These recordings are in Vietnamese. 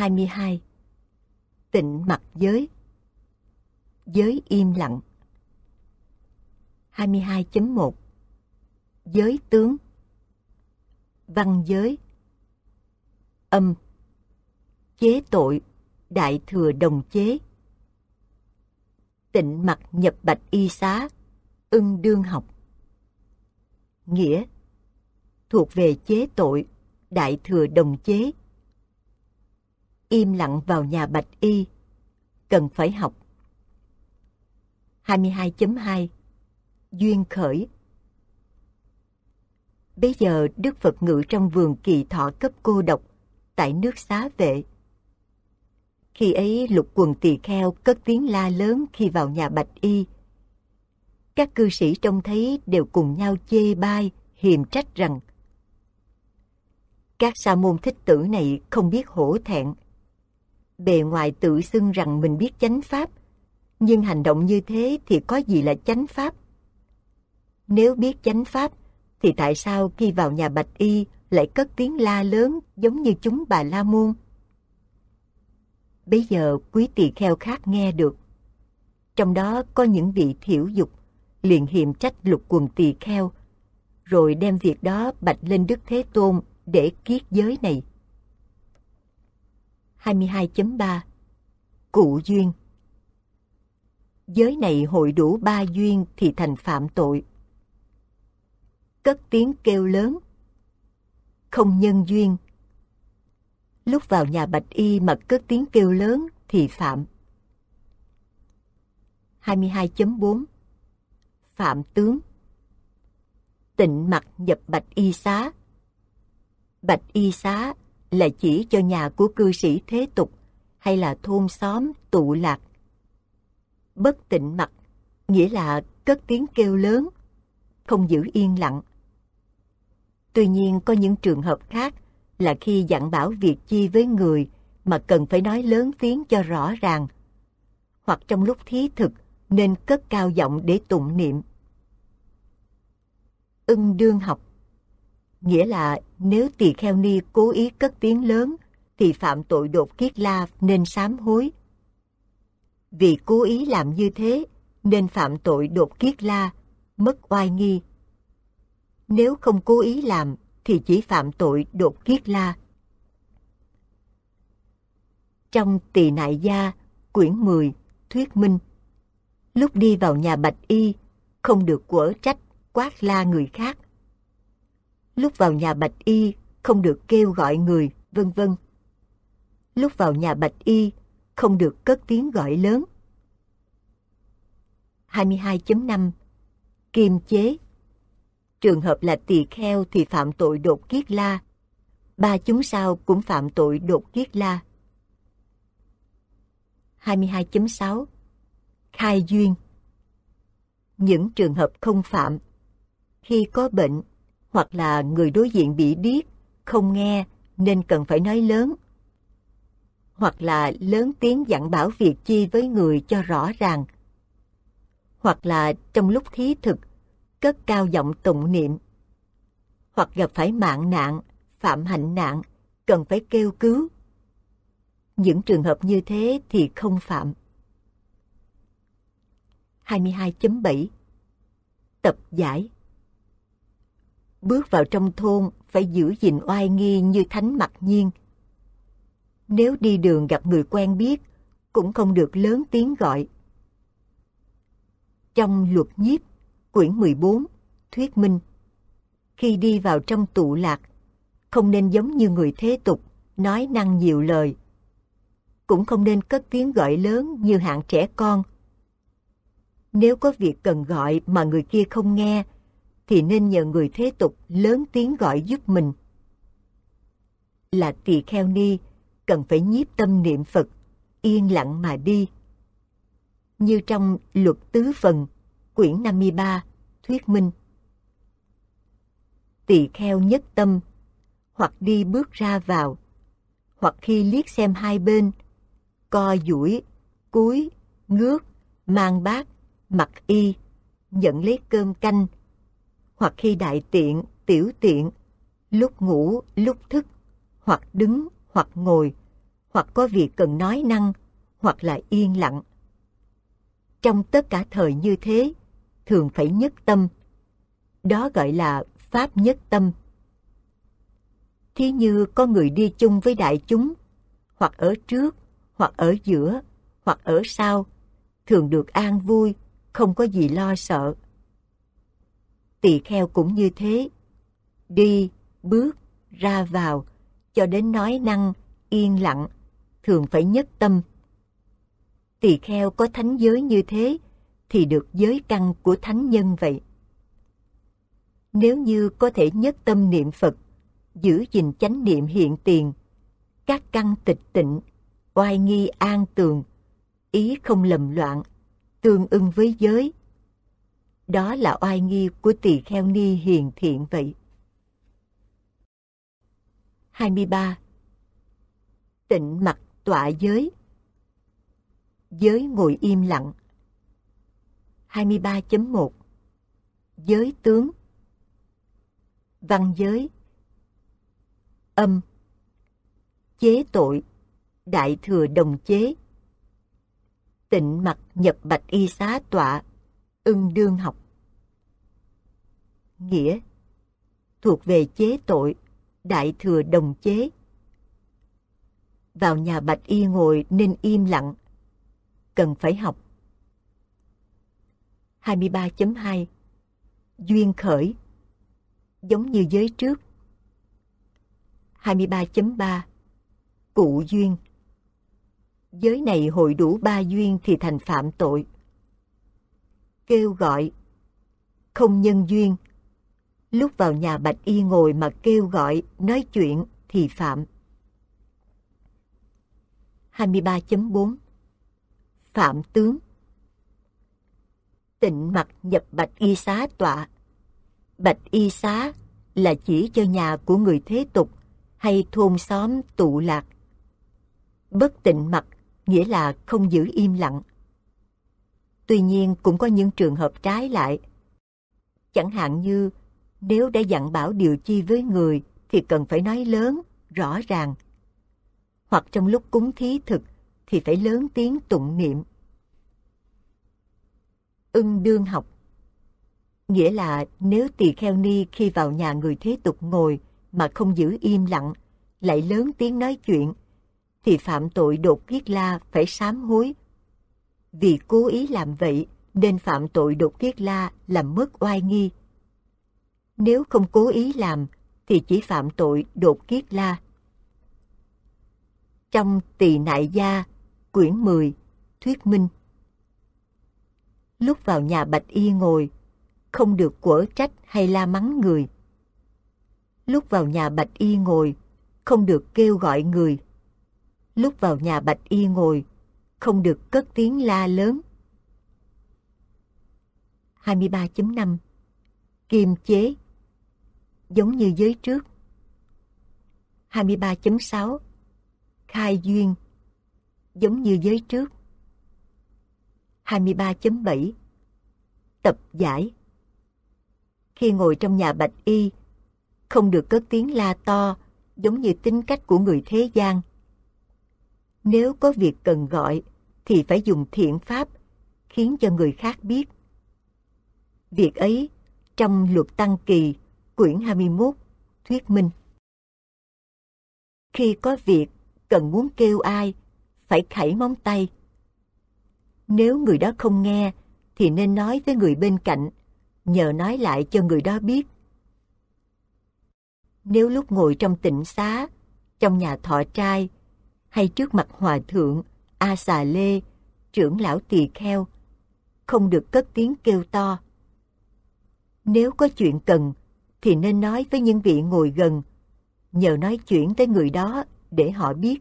22 Tịnh mặt giới Giới im lặng 22.1 Giới tướng Văn giới Âm Chế tội Đại thừa đồng chế Tịnh mặt nhập bạch y xá Ưng đương học Nghĩa Thuộc về chế tội Đại thừa đồng chế im lặng vào nhà Bạch Y. Cần phải học. 22.2 Duyên khởi Bây giờ Đức Phật ngự trong vườn kỳ thọ cấp cô độc tại nước xá vệ. Khi ấy lục quần tỳ kheo cất tiếng la lớn khi vào nhà Bạch Y. Các cư sĩ trông thấy đều cùng nhau chê bai, hiềm trách rằng các sa môn thích tử này không biết hổ thẹn, bề ngoài tự xưng rằng mình biết chánh pháp, nhưng hành động như thế thì có gì là chánh pháp? Nếu biết chánh pháp, thì tại sao khi vào nhà Bạch Y lại cất tiếng la lớn giống như chúng bà La Môn? Bây giờ quý tỳ kheo khác nghe được. Trong đó có những vị thiểu dục, liền hiềm trách lục quần tỳ kheo, rồi đem việc đó bạch lên Đức Thế Tôn để kiết giới này. 22.3 Cụ duyên Giới này hội đủ ba duyên thì thành phạm tội. Cất tiếng kêu lớn Không nhân duyên Lúc vào nhà bạch y mà cất tiếng kêu lớn thì phạm. 22.4 Phạm tướng Tịnh mặt nhập bạch y xá Bạch y xá là chỉ cho nhà của cư sĩ thế tục hay là thôn xóm tụ lạc. Bất tịnh mặt, nghĩa là cất tiếng kêu lớn, không giữ yên lặng. Tuy nhiên có những trường hợp khác là khi dặn bảo việc chi với người mà cần phải nói lớn tiếng cho rõ ràng, hoặc trong lúc thí thực nên cất cao giọng để tụng niệm. Ưng đương học nghĩa là nếu tỳ kheo ni cố ý cất tiếng lớn thì phạm tội đột kiết la nên sám hối. Vì cố ý làm như thế nên phạm tội đột kiết la, mất oai nghi. Nếu không cố ý làm thì chỉ phạm tội đột kiết la. Trong tỳ nại gia, quyển 10, thuyết minh, lúc đi vào nhà bạch y, không được quở trách, quát la người khác – lúc vào nhà Bạch Y không được kêu gọi người, vân vân. Lúc vào nhà Bạch Y không được cất tiếng gọi lớn. 22.5 Kiềm chế Trường hợp là tỳ kheo thì phạm tội đột kiết la, ba chúng sao cũng phạm tội đột kiết la. 22.6 Khai duyên Những trường hợp không phạm Khi có bệnh hoặc là người đối diện bị điếc, không nghe nên cần phải nói lớn. Hoặc là lớn tiếng dặn bảo việc chi với người cho rõ ràng. Hoặc là trong lúc thí thực, cất cao giọng tụng niệm. Hoặc gặp phải mạng nạn, phạm hạnh nạn, cần phải kêu cứu. Những trường hợp như thế thì không phạm. 22.7 Tập giải bước vào trong thôn phải giữ gìn oai nghi như thánh mặc nhiên. Nếu đi đường gặp người quen biết, cũng không được lớn tiếng gọi. Trong luật nhiếp, quyển 14, thuyết minh, khi đi vào trong tụ lạc, không nên giống như người thế tục, nói năng nhiều lời. Cũng không nên cất tiếng gọi lớn như hạng trẻ con. Nếu có việc cần gọi mà người kia không nghe, thì nên nhờ người thế tục lớn tiếng gọi giúp mình. Là tỳ kheo ni, cần phải nhiếp tâm niệm Phật, yên lặng mà đi. Như trong Luật Tứ Phần, quyển 53, thuyết minh. Tỳ kheo nhất tâm, hoặc đi bước ra vào, hoặc khi liếc xem hai bên, co duỗi, cúi, ngước, mang bát, mặc y, nhận lấy cơm canh, hoặc khi đại tiện, tiểu tiện, lúc ngủ, lúc thức, hoặc đứng, hoặc ngồi, hoặc có việc cần nói năng, hoặc là yên lặng. Trong tất cả thời như thế, thường phải nhất tâm. Đó gọi là pháp nhất tâm. Thí như có người đi chung với đại chúng, hoặc ở trước, hoặc ở giữa, hoặc ở sau, thường được an vui, không có gì lo sợ tỳ kheo cũng như thế. Đi, bước, ra vào, cho đến nói năng, yên lặng, thường phải nhất tâm. Tỳ kheo có thánh giới như thế, thì được giới căn của thánh nhân vậy. Nếu như có thể nhất tâm niệm Phật, giữ gìn chánh niệm hiện tiền, các căn tịch tịnh, oai nghi an tường, ý không lầm loạn, tương ưng với giới, đó là oai nghi của tỳ kheo ni hiền thiện vậy. 23. Tịnh mặt tọa giới Giới ngồi im lặng 23.1 Giới tướng Văn giới Âm Chế tội Đại thừa đồng chế Tịnh mặt nhập bạch y xá tọa Ưng đương học nghĩa thuộc về chế tội đại thừa đồng chế vào nhà bạch y ngồi nên im lặng cần phải học 23.2 Duyên khởi Giống như giới trước 23.3 Cụ duyên Giới này hội đủ ba duyên thì thành phạm tội Kêu gọi Không nhân duyên lúc vào nhà Bạch Y ngồi mà kêu gọi, nói chuyện thì phạm. 23.4 Phạm tướng Tịnh mặt nhập Bạch Y xá tọa Bạch Y xá là chỉ cho nhà của người thế tục hay thôn xóm tụ lạc. Bất tịnh mặt nghĩa là không giữ im lặng. Tuy nhiên cũng có những trường hợp trái lại. Chẳng hạn như nếu đã dặn bảo điều chi với người thì cần phải nói lớn, rõ ràng. Hoặc trong lúc cúng thí thực thì phải lớn tiếng tụng niệm. Ưng đương học Nghĩa là nếu tỳ kheo ni khi vào nhà người thế tục ngồi mà không giữ im lặng, lại lớn tiếng nói chuyện, thì phạm tội đột kiết la phải sám hối. Vì cố ý làm vậy nên phạm tội đột kiết la làm mất oai nghi. Nếu không cố ý làm, thì chỉ phạm tội đột kiết la. Trong Tỳ Nại Gia, quyển 10, Thuyết Minh Lúc vào nhà Bạch Y ngồi, không được quở trách hay la mắng người. Lúc vào nhà Bạch Y ngồi, không được kêu gọi người. Lúc vào nhà Bạch Y ngồi, không được cất tiếng la lớn. 23.5 Kiềm chế giống như giới trước. 23.6 Khai duyên giống như giới trước. 23.7 Tập giải Khi ngồi trong nhà bạch y, không được cất tiếng la to giống như tính cách của người thế gian. Nếu có việc cần gọi thì phải dùng thiện pháp khiến cho người khác biết. Việc ấy trong luật tăng kỳ quyển 21, Thuyết Minh. Khi có việc, cần muốn kêu ai, phải khẩy móng tay. Nếu người đó không nghe, thì nên nói với người bên cạnh, nhờ nói lại cho người đó biết. Nếu lúc ngồi trong tịnh xá, trong nhà thọ trai, hay trước mặt hòa thượng, A xà lê, trưởng lão tỳ kheo, không được cất tiếng kêu to. Nếu có chuyện cần, thì nên nói với những vị ngồi gần, nhờ nói chuyện tới người đó để họ biết.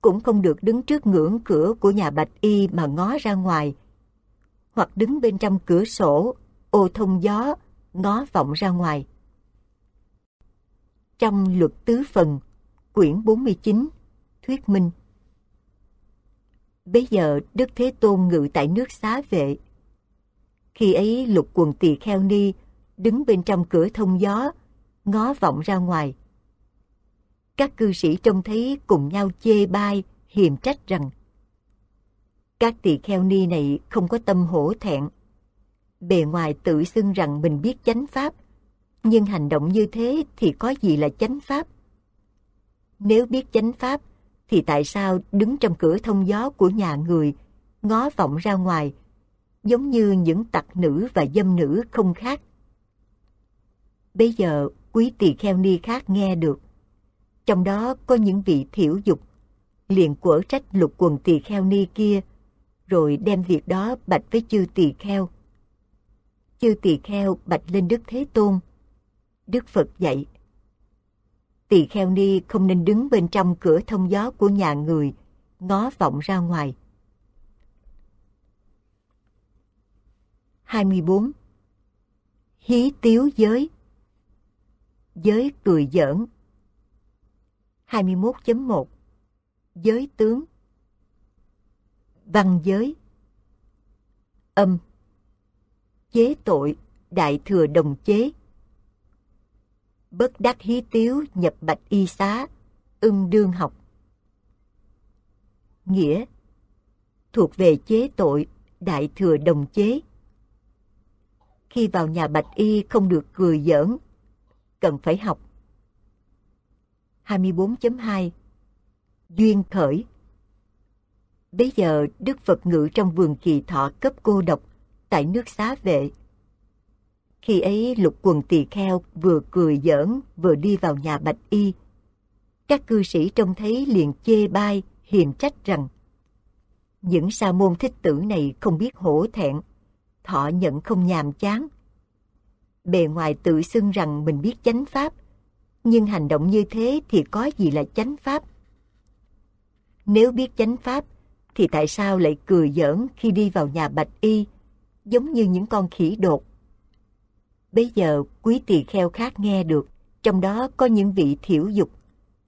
Cũng không được đứng trước ngưỡng cửa của nhà Bạch Y mà ngó ra ngoài, hoặc đứng bên trong cửa sổ, ô thông gió, ngó vọng ra ngoài. Trong luật tứ phần, quyển 49, thuyết minh. Bây giờ Đức Thế Tôn ngự tại nước xá vệ. Khi ấy lục quần tỳ kheo ni đứng bên trong cửa thông gió, ngó vọng ra ngoài. Các cư sĩ trông thấy cùng nhau chê bai, hiềm trách rằng các tỳ kheo ni này không có tâm hổ thẹn. Bề ngoài tự xưng rằng mình biết chánh pháp, nhưng hành động như thế thì có gì là chánh pháp? Nếu biết chánh pháp, thì tại sao đứng trong cửa thông gió của nhà người, ngó vọng ra ngoài, giống như những tặc nữ và dâm nữ không khác? Bây giờ quý tỳ kheo ni khác nghe được. Trong đó có những vị thiểu dục, liền quở trách lục quần tỳ kheo ni kia, rồi đem việc đó bạch với chư tỳ kheo. Chư tỳ kheo bạch lên Đức Thế Tôn. Đức Phật dạy. Tỳ kheo ni không nên đứng bên trong cửa thông gió của nhà người, ngó vọng ra ngoài. 24. Hí tiếu giới giới cười giỡn. 21.1 Giới tướng Văn giới Âm Chế tội đại thừa đồng chế Bất đắc hí tiếu nhập bạch y xá Ưng đương học Nghĩa Thuộc về chế tội đại thừa đồng chế Khi vào nhà bạch y không được cười giỡn cần phải học. 24.2 Duyên khởi Bây giờ Đức Phật ngự trong vườn kỳ thọ cấp cô độc tại nước xá vệ. Khi ấy lục quần tỳ kheo vừa cười giỡn vừa đi vào nhà bạch y. Các cư sĩ trông thấy liền chê bai, hiền trách rằng những sa môn thích tử này không biết hổ thẹn, thọ nhận không nhàm chán, bề ngoài tự xưng rằng mình biết chánh pháp, nhưng hành động như thế thì có gì là chánh pháp? Nếu biết chánh pháp, thì tại sao lại cười giỡn khi đi vào nhà bạch y, giống như những con khỉ đột? Bây giờ quý tỳ kheo khác nghe được, trong đó có những vị thiểu dục,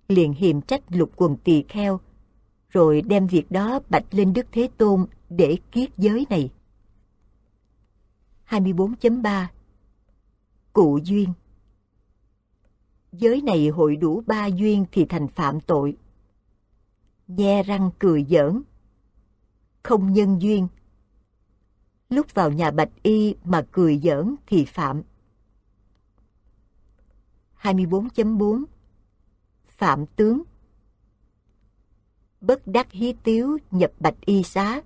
liền hiềm trách lục quần tỳ kheo, rồi đem việc đó bạch lên Đức Thế Tôn để kiết giới này. 24.3 Cụ duyên Giới này hội đủ ba duyên thì thành phạm tội. Nhe răng cười giỡn. Không nhân duyên. Lúc vào nhà bạch y mà cười giỡn thì phạm. 24.4 Phạm tướng Bất đắc hí tiếu nhập bạch y xá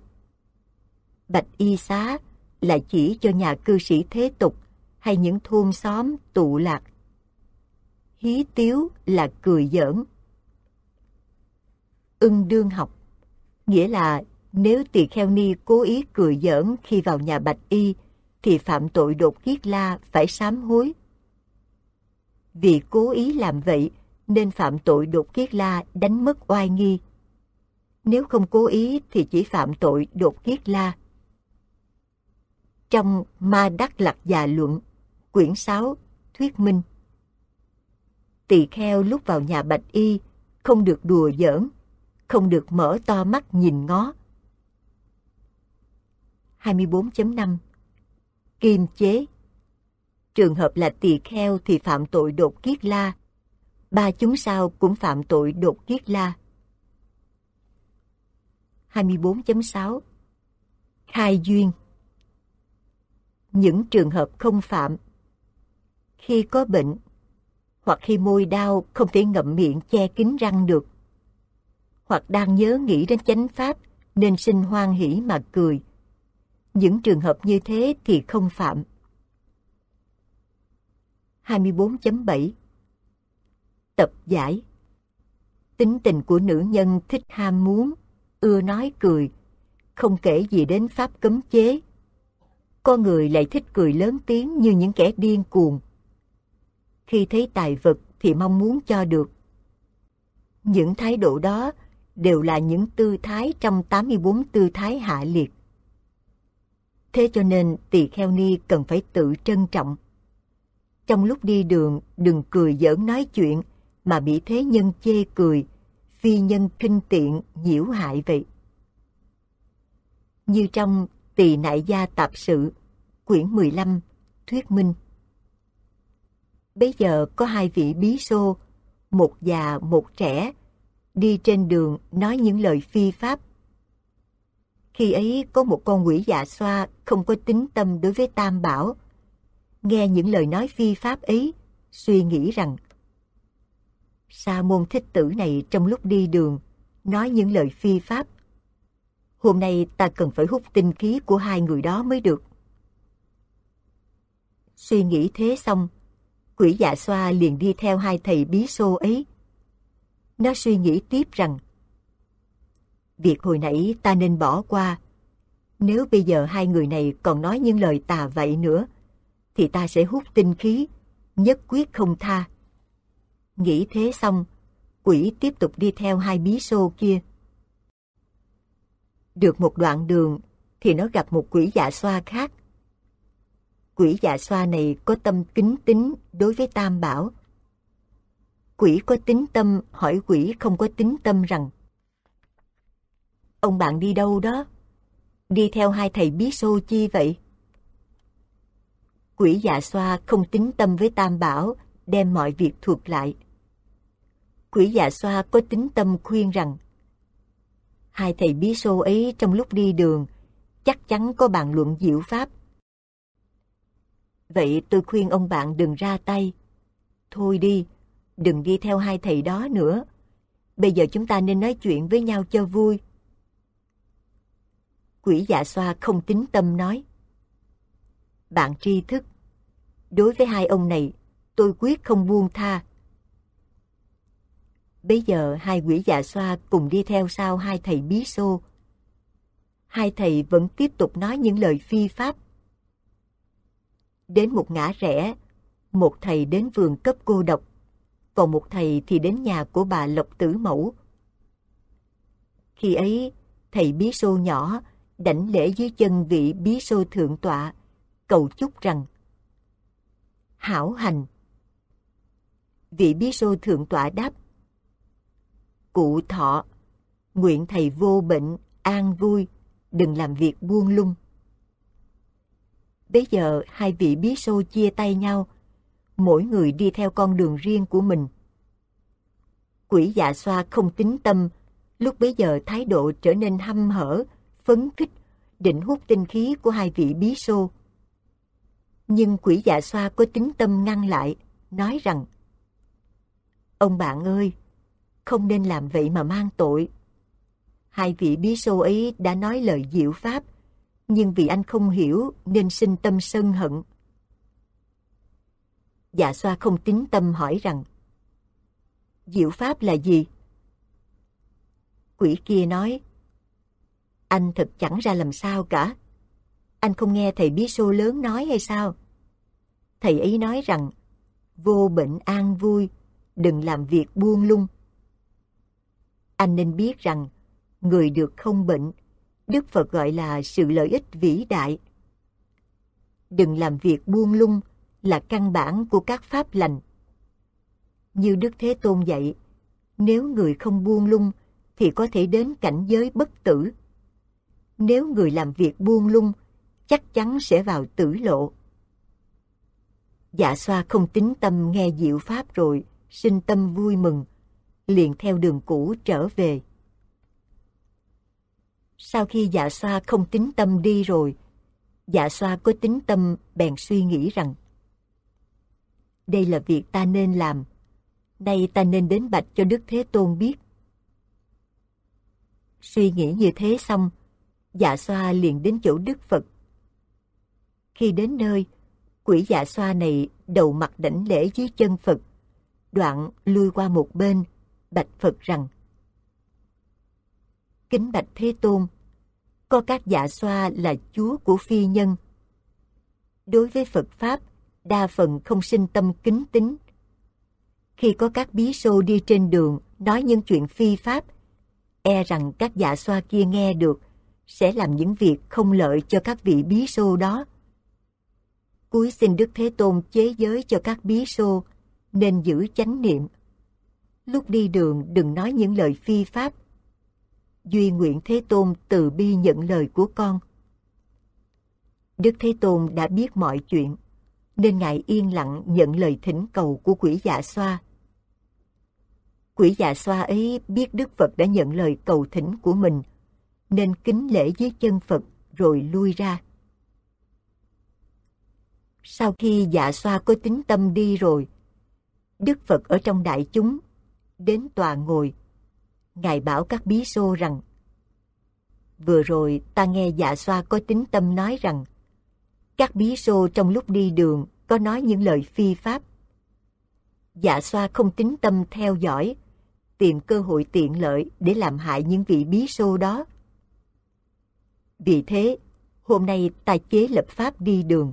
Bạch y xá là chỉ cho nhà cư sĩ thế tục hay những thôn xóm tụ lạc. Hí tiếu là cười giỡn. Ưng đương học, nghĩa là nếu tỳ kheo ni cố ý cười giỡn khi vào nhà bạch y, thì phạm tội đột kiết la phải sám hối. Vì cố ý làm vậy, nên phạm tội đột kiết la đánh mất oai nghi. Nếu không cố ý thì chỉ phạm tội đột kiết la. Trong Ma Đắc Lạc Già Luận quyển 6, thuyết minh. Tỳ kheo lúc vào nhà bạch y, không được đùa giỡn, không được mở to mắt nhìn ngó. 24.5 Kim chế Trường hợp là tỳ kheo thì phạm tội đột kiết la, ba chúng sao cũng phạm tội đột kiết la. 24.6 Khai duyên Những trường hợp không phạm khi có bệnh hoặc khi môi đau không thể ngậm miệng che kín răng được hoặc đang nhớ nghĩ đến chánh pháp nên sinh hoan hỷ mà cười. Những trường hợp như thế thì không phạm. 24.7 Tập giải Tính tình của nữ nhân thích ham muốn, ưa nói cười, không kể gì đến pháp cấm chế. Con người lại thích cười lớn tiếng như những kẻ điên cuồng khi thấy tài vật thì mong muốn cho được. Những thái độ đó đều là những tư thái trong 84 tư thái hạ liệt. Thế cho nên tỳ kheo ni cần phải tự trân trọng. Trong lúc đi đường đừng cười giỡn nói chuyện mà bị thế nhân chê cười, phi nhân kinh tiện nhiễu hại vậy. Như trong Tỳ Nại Gia Tạp Sự, quyển 15, Thuyết Minh bây giờ có hai vị bí xô, một già một trẻ, đi trên đường nói những lời phi pháp. Khi ấy có một con quỷ dạ xoa không có tính tâm đối với Tam Bảo. Nghe những lời nói phi pháp ấy, suy nghĩ rằng Sa môn thích tử này trong lúc đi đường nói những lời phi pháp. Hôm nay ta cần phải hút tinh khí của hai người đó mới được. Suy nghĩ thế xong, quỷ dạ xoa liền đi theo hai thầy bí xô ấy. Nó suy nghĩ tiếp rằng Việc hồi nãy ta nên bỏ qua. Nếu bây giờ hai người này còn nói những lời tà vậy nữa, thì ta sẽ hút tinh khí, nhất quyết không tha. Nghĩ thế xong, quỷ tiếp tục đi theo hai bí xô kia. Được một đoạn đường, thì nó gặp một quỷ dạ xoa khác quỷ dạ xoa này có tâm kính tính đối với Tam Bảo. Quỷ có tính tâm hỏi quỷ không có tính tâm rằng Ông bạn đi đâu đó? Đi theo hai thầy bí xô chi vậy? Quỷ dạ xoa không tính tâm với Tam Bảo, đem mọi việc thuộc lại. Quỷ dạ xoa có tính tâm khuyên rằng Hai thầy bí xô ấy trong lúc đi đường chắc chắn có bàn luận diệu pháp Vậy tôi khuyên ông bạn đừng ra tay. Thôi đi, đừng đi theo hai thầy đó nữa. Bây giờ chúng ta nên nói chuyện với nhau cho vui. Quỷ dạ xoa không tính tâm nói. Bạn tri thức, đối với hai ông này, tôi quyết không buông tha. Bây giờ hai quỷ dạ xoa cùng đi theo sau hai thầy bí xô. Hai thầy vẫn tiếp tục nói những lời phi pháp đến một ngã rẽ, một thầy đến vườn cấp cô độc, còn một thầy thì đến nhà của bà Lộc Tử Mẫu. Khi ấy, thầy bí sô nhỏ đảnh lễ dưới chân vị bí sô thượng tọa, cầu chúc rằng Hảo hành Vị bí sô thượng tọa đáp Cụ thọ Nguyện thầy vô bệnh, an vui Đừng làm việc buông lung Bây giờ hai vị bí sô chia tay nhau, mỗi người đi theo con đường riêng của mình. Quỷ dạ xoa không tính tâm, lúc bấy giờ thái độ trở nên hăm hở, phấn khích, định hút tinh khí của hai vị bí sô. Nhưng quỷ dạ xoa có tính tâm ngăn lại, nói rằng Ông bạn ơi, không nên làm vậy mà mang tội. Hai vị bí sô ấy đã nói lời diệu pháp, nhưng vì anh không hiểu nên sinh tâm sân hận. Dạ xoa không tính tâm hỏi rằng Diệu pháp là gì? Quỷ kia nói Anh thật chẳng ra làm sao cả. Anh không nghe thầy bí sô lớn nói hay sao? Thầy ấy nói rằng Vô bệnh an vui, đừng làm việc buông lung. Anh nên biết rằng người được không bệnh Đức Phật gọi là sự lợi ích vĩ đại. Đừng làm việc buông lung là căn bản của các pháp lành. Như Đức Thế Tôn dạy, nếu người không buông lung thì có thể đến cảnh giới bất tử. Nếu người làm việc buông lung, chắc chắn sẽ vào tử lộ. Dạ xoa không tính tâm nghe diệu pháp rồi, sinh tâm vui mừng, liền theo đường cũ trở về sau khi dạ xoa không tính tâm đi rồi, dạ xoa có tính tâm bèn suy nghĩ rằng đây là việc ta nên làm, nay ta nên đến bạch cho Đức Thế Tôn biết. Suy nghĩ như thế xong, dạ xoa liền đến chỗ Đức Phật. Khi đến nơi, quỷ dạ xoa này đầu mặt đảnh lễ dưới chân Phật, đoạn lui qua một bên, bạch Phật rằng kính bạch Thế Tôn. Có các dạ xoa là chúa của phi nhân. Đối với Phật Pháp, đa phần không sinh tâm kính tính. Khi có các bí sô đi trên đường nói những chuyện phi Pháp, e rằng các dạ xoa kia nghe được sẽ làm những việc không lợi cho các vị bí sô đó. Cuối xin Đức Thế Tôn chế giới cho các bí sô nên giữ chánh niệm. Lúc đi đường đừng nói những lời phi pháp Duy nguyện Thế Tôn từ bi nhận lời của con. Đức Thế Tôn đã biết mọi chuyện, nên Ngài yên lặng nhận lời thỉnh cầu của quỷ dạ xoa. Quỷ dạ xoa ấy biết Đức Phật đã nhận lời cầu thỉnh của mình, nên kính lễ dưới chân Phật rồi lui ra. Sau khi dạ xoa có tính tâm đi rồi, Đức Phật ở trong đại chúng, đến tòa ngồi Ngài bảo các bí xô rằng Vừa rồi ta nghe dạ xoa có tính tâm nói rằng Các bí xô trong lúc đi đường có nói những lời phi pháp. Dạ xoa không tính tâm theo dõi, tìm cơ hội tiện lợi để làm hại những vị bí xô đó. Vì thế, hôm nay ta chế lập pháp đi đường.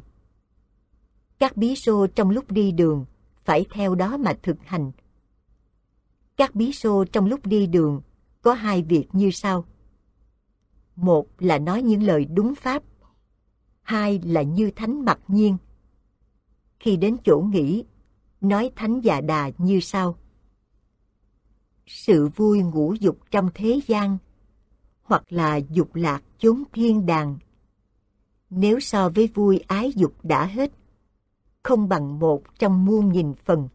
Các bí xô trong lúc đi đường phải theo đó mà thực hành các bí xô trong lúc đi đường có hai việc như sau. Một là nói những lời đúng pháp, hai là như thánh mặc nhiên. Khi đến chỗ nghỉ, nói thánh già đà như sau. Sự vui ngũ dục trong thế gian, hoặc là dục lạc chốn thiên đàng. Nếu so với vui ái dục đã hết, không bằng một trong muôn nghìn phần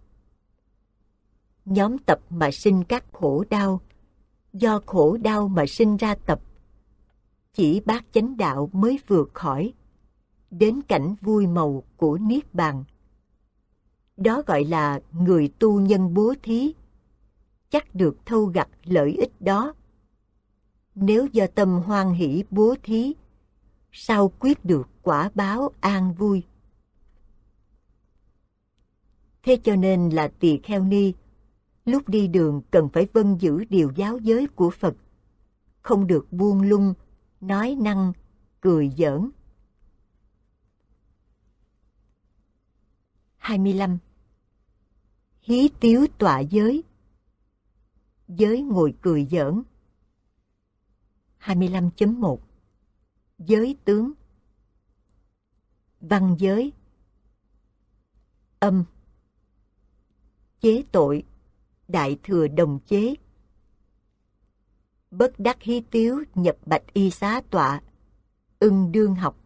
nhóm tập mà sinh các khổ đau, do khổ đau mà sinh ra tập. Chỉ bác chánh đạo mới vượt khỏi, đến cảnh vui màu của Niết Bàn. Đó gọi là người tu nhân bố thí, chắc được thâu gặt lợi ích đó. Nếu do tâm hoan hỷ bố thí, sao quyết được quả báo an vui? Thế cho nên là tỳ kheo ni lúc đi đường cần phải vân giữ điều giáo giới của Phật, không được buông lung, nói năng, cười giỡn. 25. Hí tiếu tọa giới Giới ngồi cười giỡn 25.1 Giới tướng Văn giới Âm Chế tội đại thừa đồng chế. Bất đắc hí tiếu nhập bạch y xá tọa, ưng đương học.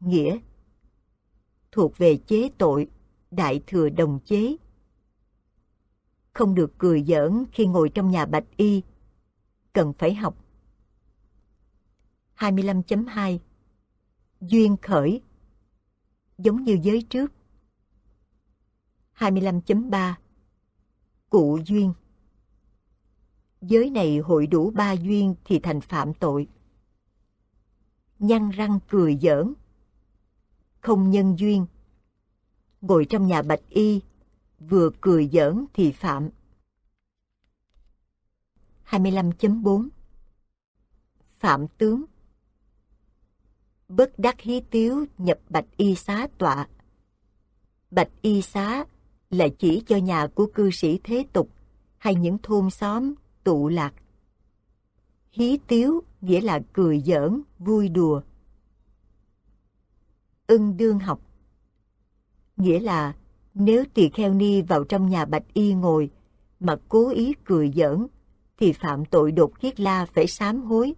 Nghĩa Thuộc về chế tội, đại thừa đồng chế. Không được cười giỡn khi ngồi trong nhà bạch y, cần phải học. 25.2 Duyên khởi Giống như giới trước, 25.3 Cụ duyên Giới này hội đủ ba duyên thì thành phạm tội. Nhăn răng cười giỡn Không nhân duyên Ngồi trong nhà bạch y Vừa cười giỡn thì phạm 25.4 Phạm tướng Bất đắc hí tiếu nhập bạch y xá tọa Bạch y xá là chỉ cho nhà của cư sĩ thế tục hay những thôn xóm tụ lạc. Hí tiếu nghĩa là cười giỡn, vui đùa. Ưng đương học Nghĩa là nếu tỳ kheo ni vào trong nhà bạch y ngồi mà cố ý cười giỡn thì phạm tội đột kiết la phải sám hối.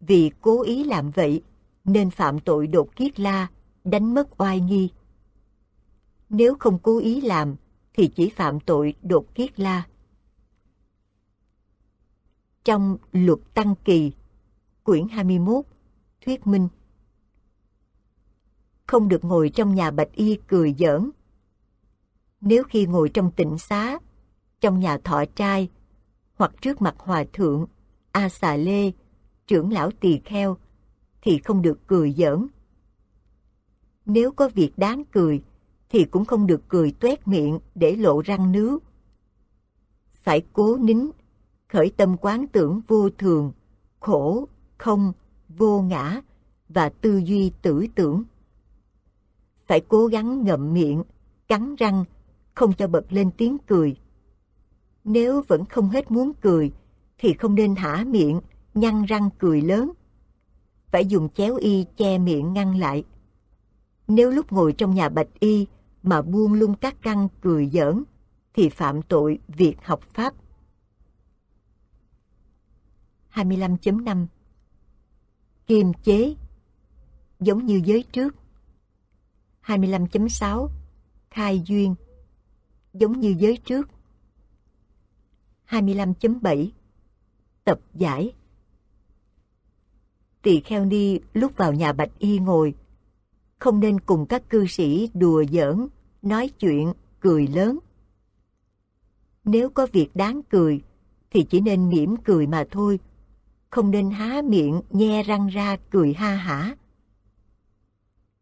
Vì cố ý làm vậy nên phạm tội đột kiết la đánh mất oai nghi nếu không cố ý làm thì chỉ phạm tội đột kiết la. Trong Luật Tăng Kỳ, quyển 21, Thuyết Minh Không được ngồi trong nhà bạch y cười giỡn. Nếu khi ngồi trong tịnh xá, trong nhà thọ trai, hoặc trước mặt hòa thượng, A xà lê, trưởng lão tỳ kheo, thì không được cười giỡn. Nếu có việc đáng cười, thì cũng không được cười tuét miệng để lộ răng nứa, Phải cố nín, khởi tâm quán tưởng vô thường, khổ, không, vô ngã và tư duy tử tưởng. Phải cố gắng ngậm miệng, cắn răng, không cho bật lên tiếng cười. Nếu vẫn không hết muốn cười, thì không nên thả miệng, nhăn răng cười lớn. Phải dùng chéo y che miệng ngăn lại. Nếu lúc ngồi trong nhà bạch y mà buông lung các căn cười giỡn thì phạm tội việc học pháp. 25.5 Kiềm chế Giống như giới trước 25.6 Khai duyên Giống như giới trước 25.7 Tập giải Tỳ kheo ni lúc vào nhà Bạch Y ngồi không nên cùng các cư sĩ đùa giỡn, nói chuyện, cười lớn. Nếu có việc đáng cười, thì chỉ nên mỉm cười mà thôi, không nên há miệng nhe răng ra cười ha hả.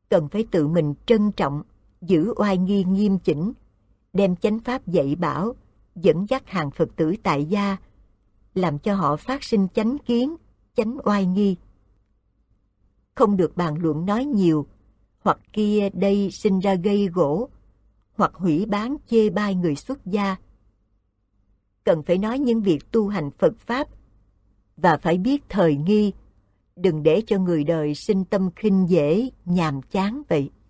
Cần phải tự mình trân trọng, giữ oai nghi nghiêm chỉnh, đem chánh pháp dạy bảo, dẫn dắt hàng Phật tử tại gia, làm cho họ phát sinh chánh kiến, chánh oai nghi. Không được bàn luận nói nhiều, hoặc kia đây sinh ra gây gỗ, hoặc hủy bán chê bai người xuất gia. Cần phải nói những việc tu hành Phật Pháp, và phải biết thời nghi, đừng để cho người đời sinh tâm khinh dễ, nhàm chán vậy.